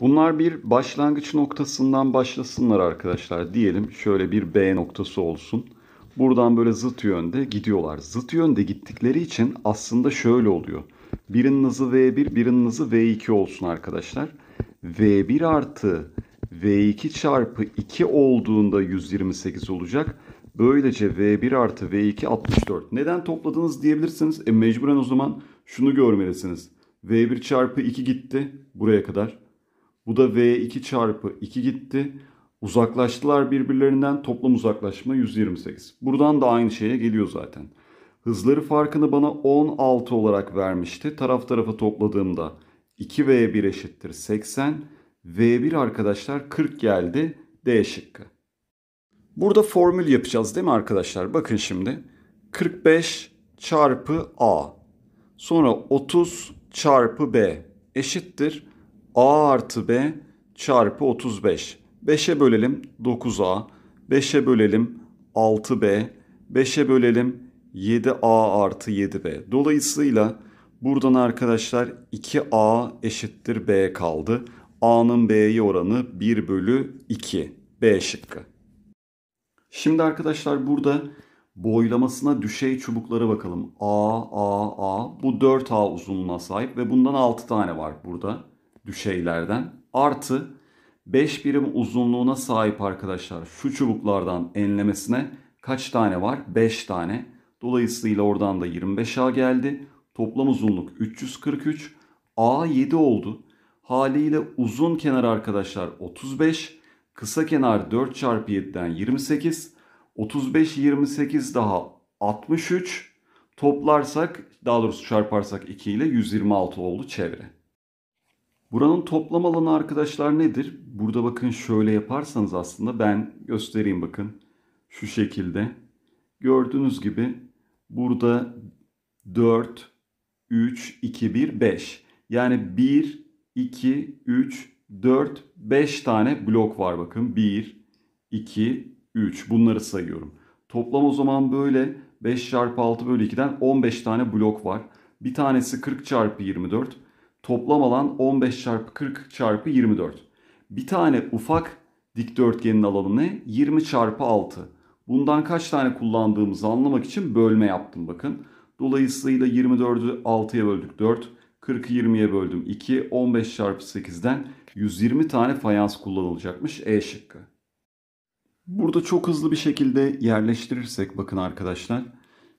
Bunlar bir başlangıç noktasından başlasınlar arkadaşlar. Diyelim şöyle bir B noktası olsun. Buradan böyle zıt yönde gidiyorlar. Zıt yönde gittikleri için aslında şöyle oluyor. Birinin hızı V1, birinin hızı V2 olsun arkadaşlar. V1 artı V2 çarpı 2 olduğunda 128 olacak. Böylece V1 artı V2 64. Neden topladınız diyebilirsiniz. E mecburen o zaman şunu görmelisiniz. V1 çarpı 2 gitti buraya kadar. Bu da V2 çarpı 2 gitti. Uzaklaştılar birbirlerinden toplam uzaklaşma 128. Buradan da aynı şeye geliyor zaten. Hızları farkını bana 16 olarak vermişti. Taraf tarafa topladığımda 2V1 eşittir 80. V1 arkadaşlar 40 geldi. D şıkkı. Burada formül yapacağız değil mi arkadaşlar? Bakın şimdi. 45 çarpı A. Sonra 30 çarpı B eşittir A artı B çarpı 35. 5'e bölelim 9A. 5'e bölelim 6B. 5'e bölelim 7A artı 7B. Dolayısıyla buradan arkadaşlar 2A eşittir B kaldı. A'nın B'ye oranı 1 bölü 2. B şıkkı. Şimdi arkadaşlar burada boylamasına düşey çubuklara bakalım. A, A, A. Bu 4A uzunluğuna sahip ve bundan 6 tane var burada düşeylerden artı 5 birim uzunluğuna sahip arkadaşlar şu çubuklardan enlemesine kaç tane var? 5 tane. Dolayısıyla oradan da 25A geldi. Toplam uzunluk 343. A 7 oldu. Haliyle uzun kenar arkadaşlar 35. Kısa kenar 4 çarpı 7'den 28. 35 28 daha 63. Toplarsak daha doğrusu çarparsak 2 ile 126 oldu çevre. Buranın toplam alanı arkadaşlar nedir? Burada bakın şöyle yaparsanız aslında ben göstereyim bakın. Şu şekilde. Gördüğünüz gibi burada 4, 3, 2, 1, 5. Yani 1, 2, 3, 4, 5 tane blok var bakın. 1, 2, 3 bunları sayıyorum. Toplam o zaman böyle 5 çarpı 6 bölü 2'den 15 tane blok var. Bir tanesi 40 çarpı 24. Toplam alan 15 çarpı 40 çarpı 24. Bir tane ufak dikdörtgenin alanı ne? 20 çarpı 6. Bundan kaç tane kullandığımızı anlamak için bölme yaptım bakın. Dolayısıyla 24'ü 6'ya böldük 4. 40'ı 20'ye böldüm 2. 15 çarpı 8'den 120 tane fayans kullanılacakmış E şıkkı. Burada çok hızlı bir şekilde yerleştirirsek bakın arkadaşlar.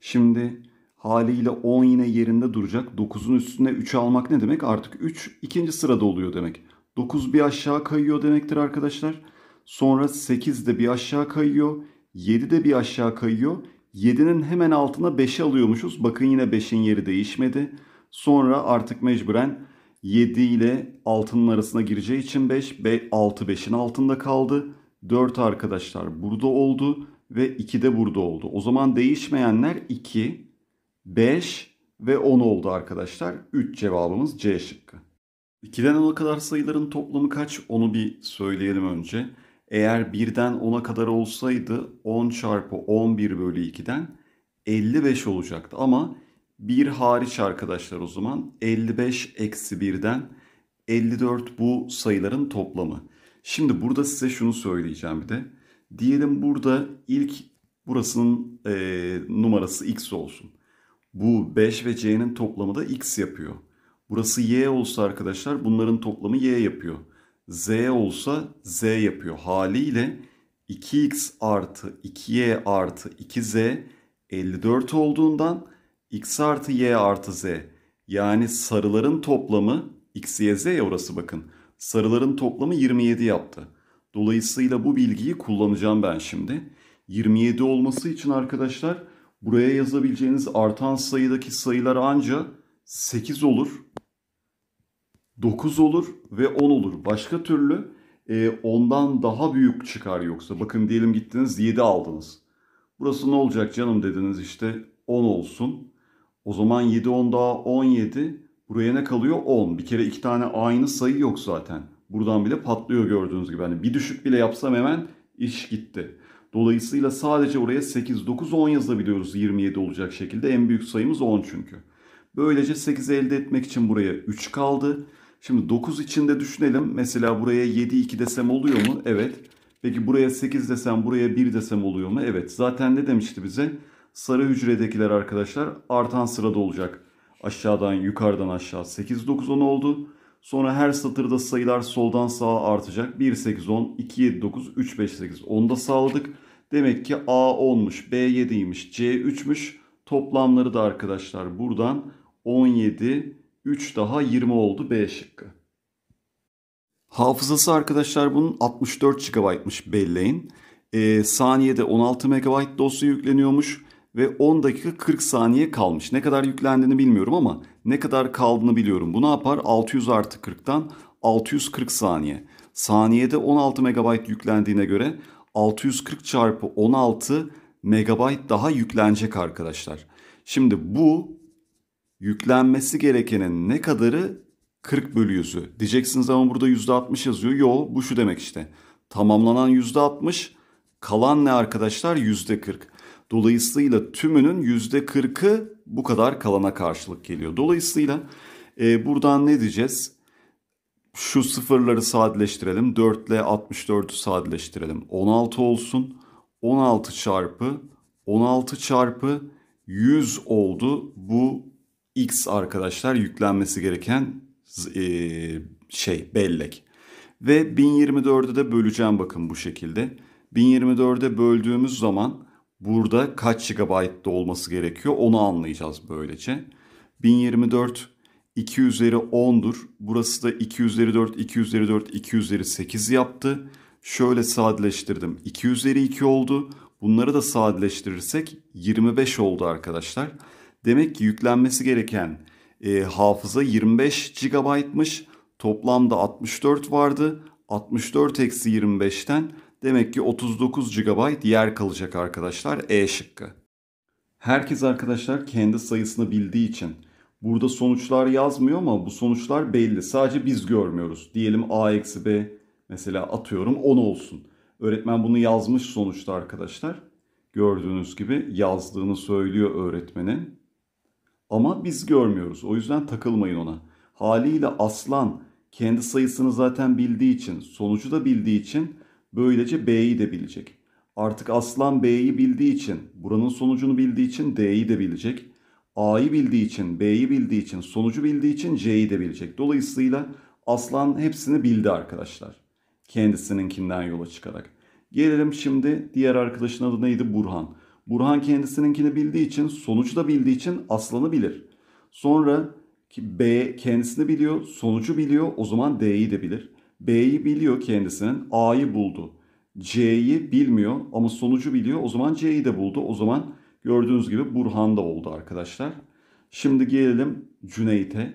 Şimdi Haliyle 10 yine yerinde duracak. 9'un üstünde 3 almak ne demek? Artık 3 ikinci sırada oluyor demek. 9 bir aşağı kayıyor demektir arkadaşlar. Sonra 8 de bir aşağı kayıyor. 7 de bir aşağı kayıyor. 7'nin hemen altına 5'i alıyormuşuz. Bakın yine 5'in yeri değişmedi. Sonra artık mecburen 7 ile 6'nın arasına gireceği için 5 6 5'in altında kaldı. 4 arkadaşlar burada oldu ve 2 de burada oldu. O zaman değişmeyenler 2, 5 ve 10 oldu arkadaşlar. 3 cevabımız C şıkkı. 2'den 10'a kadar sayıların toplamı kaç onu bir söyleyelim önce. Eğer 1'den 10'a kadar olsaydı 10 çarpı 11 bölü 2'den 55 olacaktı. Ama 1 hariç arkadaşlar o zaman 55 eksi 1'den 54 bu sayıların toplamı. Şimdi burada size şunu söyleyeceğim bir de. Diyelim burada ilk burasının e, numarası x olsun. Bu 5 ve c'nin toplamı da x yapıyor. Burası y olsa arkadaşlar bunların toplamı y yapıyor. z olsa z yapıyor. Haliyle 2x artı 2y artı 2z 54 olduğundan x artı y artı z yani sarıların toplamı x, y, z ya orası bakın. Sarıların toplamı 27 yaptı. Dolayısıyla bu bilgiyi kullanacağım ben şimdi. 27 olması için arkadaşlar Buraya yazabileceğiniz artan sayıdaki sayılar anca 8 olur, 9 olur ve 10 olur. Başka türlü e, ondan daha büyük çıkar yoksa. Bakın diyelim gittiniz 7 aldınız. Burası ne olacak canım dediniz işte 10 olsun. O zaman 7 10 daha 17. Buraya ne kalıyor? 10. Bir kere iki tane aynı sayı yok zaten. Buradan bile patlıyor gördüğünüz gibi. Hani bir düşük bile yapsam hemen iş gitti. Dolayısıyla sadece oraya 8, 9, 10 yazabiliyoruz 27 olacak şekilde. En büyük sayımız 10 çünkü. Böylece 8'i elde etmek için buraya 3 kaldı. Şimdi 9 içinde düşünelim. Mesela buraya 7, 2 desem oluyor mu? Evet. Peki buraya 8 desem, buraya 1 desem oluyor mu? Evet. Zaten ne demişti bize? Sarı hücredekiler arkadaşlar artan sırada olacak. Aşağıdan yukarıdan aşağı 8, 9, 10 oldu. Sonra her satırda sayılar soldan sağa artacak. 1, 8, 10, 2, 7, 9, 3, 5, 8. da sağladık. Demek ki A 10'muş, B 7'ymiş, C 3'müş. Toplamları da arkadaşlar buradan 17, 3 daha 20 oldu B şıkkı. Hafızası arkadaşlar bunun 64 GB'mış belleğin. E, saniyede 16 MB dosya yükleniyormuş ve 10 dakika 40 saniye kalmış. Ne kadar yüklendiğini bilmiyorum ama ne kadar kaldığını biliyorum. Bu ne yapar? 600 artı 40'tan 640 saniye. Saniyede 16 MB yüklendiğine göre 640 çarpı 16 megabayt daha yüklenecek arkadaşlar. Şimdi bu yüklenmesi gerekenin ne kadarı 40 bölü yüzü. Diyeceksiniz ama burada %60 yazıyor. Yo bu şu demek işte. Tamamlanan %60 kalan ne arkadaşlar? %40. Dolayısıyla tümünün %40'ı bu kadar kalana karşılık geliyor. Dolayısıyla e, buradan ne diyeceğiz? şu sıfırları sadeleştirelim. 4 ile 64'ü sadeleştirelim. 16 olsun. 16 çarpı 16 çarpı 100 oldu. Bu x arkadaşlar yüklenmesi gereken e, şey bellek. Ve 1024'ü de böleceğim bakın bu şekilde. 1024'e böldüğümüz zaman burada kaç GB olması gerekiyor onu anlayacağız böylece. 1024 2 üzeri 10'dur. Burası da 2 üzeri 4, 2 üzeri 4, 2 üzeri 8 yaptı. Şöyle sadeleştirdim. 2 üzeri 2 oldu. Bunları da sadeleştirirsek 25 oldu arkadaşlar. Demek ki yüklenmesi gereken e, hafıza 25 GB'mış. Toplamda 64 vardı. 64 eksi 25'ten demek ki 39 GB yer kalacak arkadaşlar E şıkkı. Herkes arkadaşlar kendi sayısını bildiği için Burada sonuçlar yazmıyor ama bu sonuçlar belli. Sadece biz görmüyoruz. Diyelim A eksi B mesela atıyorum 10 olsun. Öğretmen bunu yazmış sonuçta arkadaşlar. Gördüğünüz gibi yazdığını söylüyor öğretmenin. Ama biz görmüyoruz. O yüzden takılmayın ona. Haliyle aslan kendi sayısını zaten bildiği için, sonucu da bildiği için böylece B'yi de bilecek. Artık aslan B'yi bildiği için, buranın sonucunu bildiği için D'yi de bilecek. A'yı bildiği için, B'yi bildiği için, sonucu bildiği için C'yi de bilecek. Dolayısıyla aslan hepsini bildi arkadaşlar. Kendisininkinden yola çıkarak. Gelelim şimdi diğer arkadaşın adı neydi? Burhan. Burhan kendisininkini bildiği için, sonucu da bildiği için aslanı bilir. Sonra ki B kendisini biliyor, sonucu biliyor. O zaman D'yi de bilir. B'yi biliyor kendisinin, A'yı buldu. C'yi bilmiyor ama sonucu biliyor. O zaman C'yi de buldu. O zaman Gördüğünüz gibi Burhan da oldu arkadaşlar. Şimdi gelelim Cüneyt'e.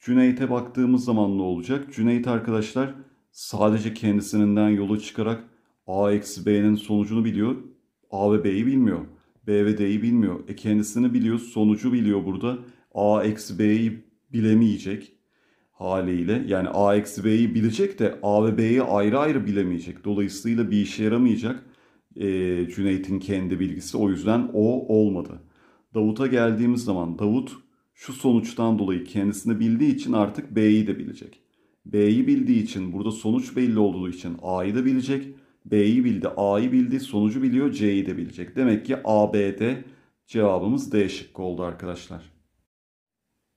Cüneyt'e baktığımız zaman ne olacak? Cüneyt arkadaşlar sadece kendisinden yola çıkarak A eksi B'nin sonucunu biliyor. A ve B'yi bilmiyor. B ve D'yi bilmiyor. E kendisini biliyor, sonucu biliyor burada. A eksi B'yi bilemeyecek haliyle. Yani A eksi B'yi bilecek de A ve B'yi ayrı ayrı bilemeyecek. Dolayısıyla bir işe yaramayacak e, Cüneyt'in kendi bilgisi. O yüzden o olmadı. Davut'a geldiğimiz zaman Davut şu sonuçtan dolayı kendisini bildiği için artık B'yi de bilecek. B'yi bildiği için burada sonuç belli olduğu için A'yı da bilecek. B'yi bildi, A'yı bildi, sonucu biliyor, C'yi de bilecek. Demek ki ABD cevabımız D şıkkı oldu arkadaşlar.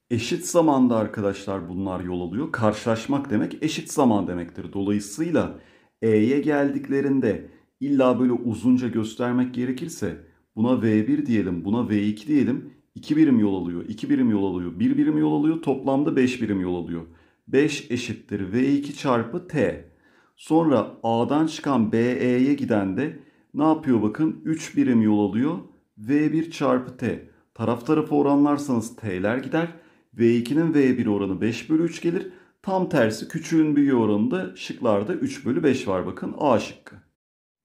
Eşit zamanda arkadaşlar bunlar yol alıyor. Karşılaşmak demek eşit zaman demektir. Dolayısıyla E'ye geldiklerinde illa böyle uzunca göstermek gerekirse buna V1 diyelim, buna V2 diyelim. 2 birim yol alıyor, 2 birim yol alıyor, 1 birim yol alıyor. Toplamda 5 birim yol alıyor. 5 eşittir V2 çarpı T. Sonra A'dan çıkan BE'ye giden de ne yapıyor bakın 3 birim yol alıyor. V1 çarpı T. Taraf tarafı oranlarsanız T'ler gider. V2'nin V1 oranı 5 bölü 3 gelir. Tam tersi küçüğün büyüğü oranında şıklarda 3 bölü 5 var bakın A şıkkı.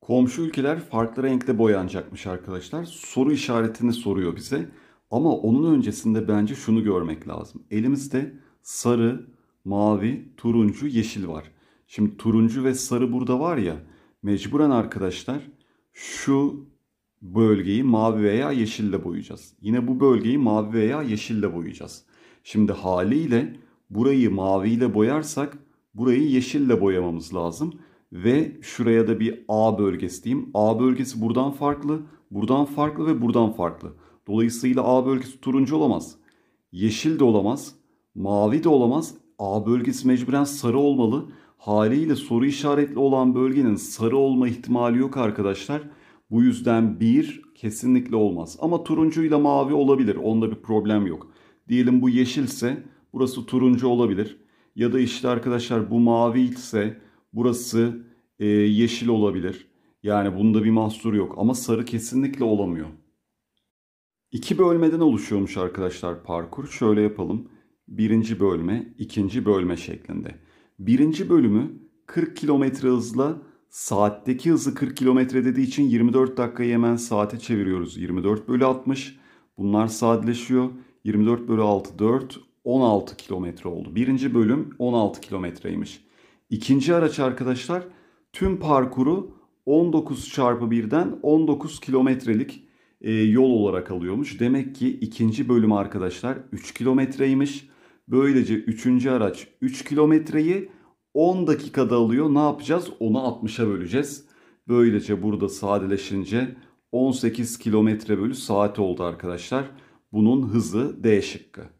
Komşu ülkeler farklı renkte boyanacakmış arkadaşlar. Soru işaretini soruyor bize. Ama onun öncesinde bence şunu görmek lazım. Elimizde sarı, mavi, turuncu, yeşil var. Şimdi turuncu ve sarı burada var ya. Mecburen arkadaşlar şu bölgeyi mavi veya yeşille boyayacağız. Yine bu bölgeyi mavi veya yeşille boyayacağız. Şimdi haliyle burayı maviyle boyarsak burayı yeşille boyamamız lazım ve şuraya da bir A bölgesi diyeyim. A bölgesi buradan farklı, buradan farklı ve buradan farklı. Dolayısıyla A bölgesi turuncu olamaz. Yeşil de olamaz. Mavi de olamaz. A bölgesi mecburen sarı olmalı. Haliyle soru işaretli olan bölgenin sarı olma ihtimali yok arkadaşlar. Bu yüzden 1 kesinlikle olmaz. Ama turuncuyla mavi olabilir. Onda bir problem yok. Diyelim bu yeşilse burası turuncu olabilir. Ya da işte arkadaşlar bu mavi ise Burası e, yeşil olabilir. Yani bunda bir mahsur yok ama sarı kesinlikle olamıyor. İki bölmeden oluşuyormuş arkadaşlar parkur. Şöyle yapalım. Birinci bölme, ikinci bölme şeklinde. Birinci bölümü 40 kilometre hızla saatteki hızı 40 kilometre dediği için 24 dakikayı hemen saate çeviriyoruz. 24 bölü 60. Bunlar sadeleşiyor. 24 bölü 6 4 16 kilometre oldu. Birinci bölüm 16 kilometreymiş. İkinci araç arkadaşlar tüm parkuru 19 çarpı 1'den 19 kilometrelik e, yol olarak alıyormuş. Demek ki ikinci bölüm arkadaşlar 3 kilometreymiş. Böylece üçüncü araç 3 kilometreyi 10 dakikada alıyor. Ne yapacağız? Onu 60'a böleceğiz. Böylece burada sadeleşince 18 kilometre bölü saat oldu arkadaşlar. Bunun hızı D şıkkı.